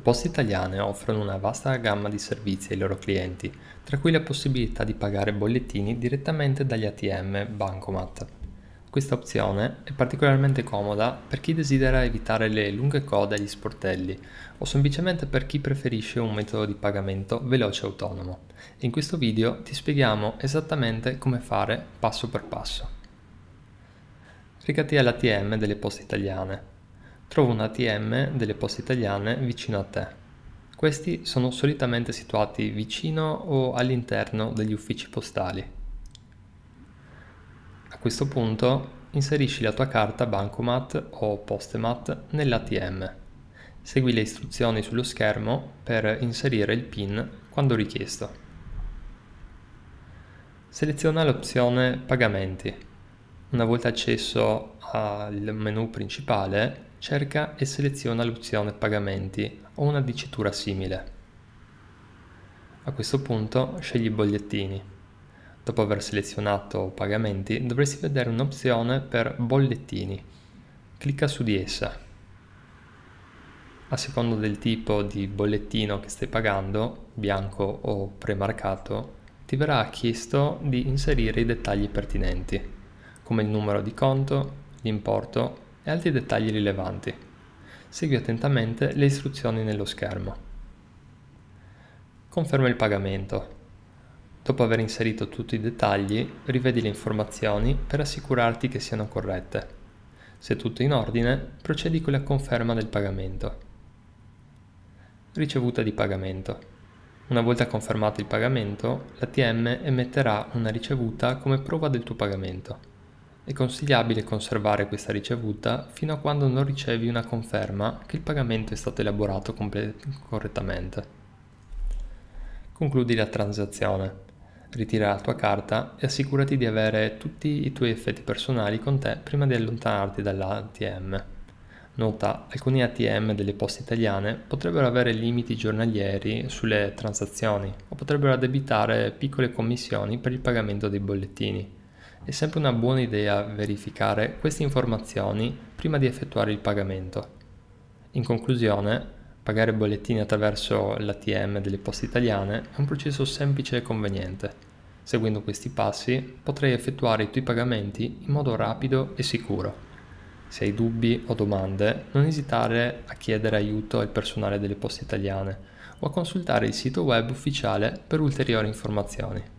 Le poste italiane offrono una vasta gamma di servizi ai loro clienti, tra cui la possibilità di pagare bollettini direttamente dagli ATM Bancomat. Questa opzione è particolarmente comoda per chi desidera evitare le lunghe code agli sportelli o semplicemente per chi preferisce un metodo di pagamento veloce e autonomo. In questo video ti spieghiamo esattamente come fare passo per passo. Recati all'ATM delle poste italiane Trova un ATM delle Poste Italiane vicino a te. Questi sono solitamente situati vicino o all'interno degli uffici postali. A questo punto inserisci la tua carta Bancomat o Postemat nell'ATM. Segui le istruzioni sullo schermo per inserire il PIN quando richiesto. Seleziona l'opzione Pagamenti una volta accesso al menu principale, cerca e seleziona l'opzione pagamenti o una dicitura simile. A questo punto scegli bollettini. Dopo aver selezionato pagamenti dovresti vedere un'opzione per bollettini. Clicca su di essa. A seconda del tipo di bollettino che stai pagando, bianco o premarcato, ti verrà chiesto di inserire i dettagli pertinenti come il numero di conto, l'importo e altri dettagli rilevanti. Segui attentamente le istruzioni nello schermo. Conferma il pagamento. Dopo aver inserito tutti i dettagli, rivedi le informazioni per assicurarti che siano corrette. Se tutto in ordine, procedi con la conferma del pagamento. Ricevuta di pagamento. Una volta confermato il pagamento, l'ATM emetterà una ricevuta come prova del tuo pagamento. È consigliabile conservare questa ricevuta fino a quando non ricevi una conferma che il pagamento è stato elaborato correttamente. Concludi la transazione, ritira la tua carta e assicurati di avere tutti i tuoi effetti personali con te prima di allontanarti dall'ATM. Nota, alcuni ATM delle poste italiane potrebbero avere limiti giornalieri sulle transazioni o potrebbero addebitare piccole commissioni per il pagamento dei bollettini è sempre una buona idea verificare queste informazioni prima di effettuare il pagamento. In conclusione, pagare bollettini attraverso l'ATM delle poste italiane è un processo semplice e conveniente. Seguendo questi passi potrai effettuare i tuoi pagamenti in modo rapido e sicuro. Se hai dubbi o domande, non esitare a chiedere aiuto al personale delle poste italiane o a consultare il sito web ufficiale per ulteriori informazioni.